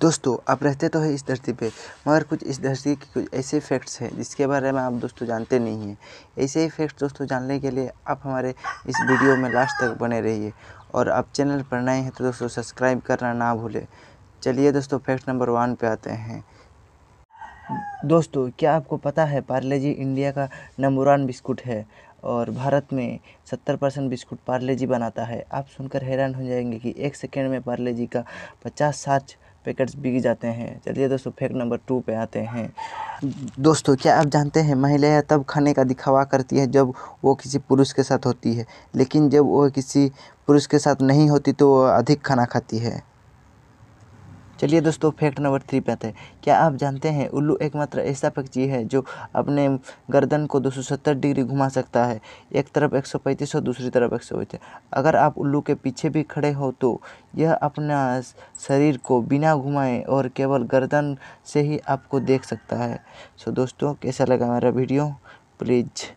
दोस्तों आप रहते तो हैं इस धरती पे मगर कुछ इस धरती के कुछ ऐसे फैक्ट्स हैं जिसके बारे में आप दोस्तों जानते नहीं हैं ऐसे ही फैक्ट्स दोस्तों जानने के लिए आप हमारे इस वीडियो में लास्ट तक बने रहिए और आप चैनल पर नए हैं तो दोस्तों सब्सक्राइब करना ना भूलें चलिए दोस्तों फैक्ट नंबर वन पर आते हैं दोस्तों क्या आपको पता है पार्ले जी इंडिया का नंबर वन बिस्कुट है और भारत में सत्तर परसेंट बिस्कुट पार्ले जी बनाता है आप सुनकर हैरान हो जाएंगे कि एक सेकेंड में पार्ले जी का पचास साठ पैकेट्स बिक जाते हैं चलिए दोस्तों फैक्ट नंबर टू पे आते हैं दोस्तों क्या आप जानते हैं महिलाएं तब खाने का दिखावा करती है जब वो किसी पुरुष के साथ होती है लेकिन जब वो किसी पुरुष के साथ नहीं होती तो वो अधिक खाना खाती है चलिए दोस्तों फैक्ट नंबर थ्री पे आते हैं क्या आप जानते हैं उल्लू एकमात्र ऐसा पक्षी है जो अपने गर्दन को 270 डिग्री घुमा सकता है एक तरफ 135 और दूसरी तरफ एक अगर आप उल्लू के पीछे भी खड़े हो तो यह अपना शरीर को बिना घुमाए और केवल गर्दन से ही आपको देख सकता है सो दोस्तों कैसा लगा मेरा वीडियो प्लीज़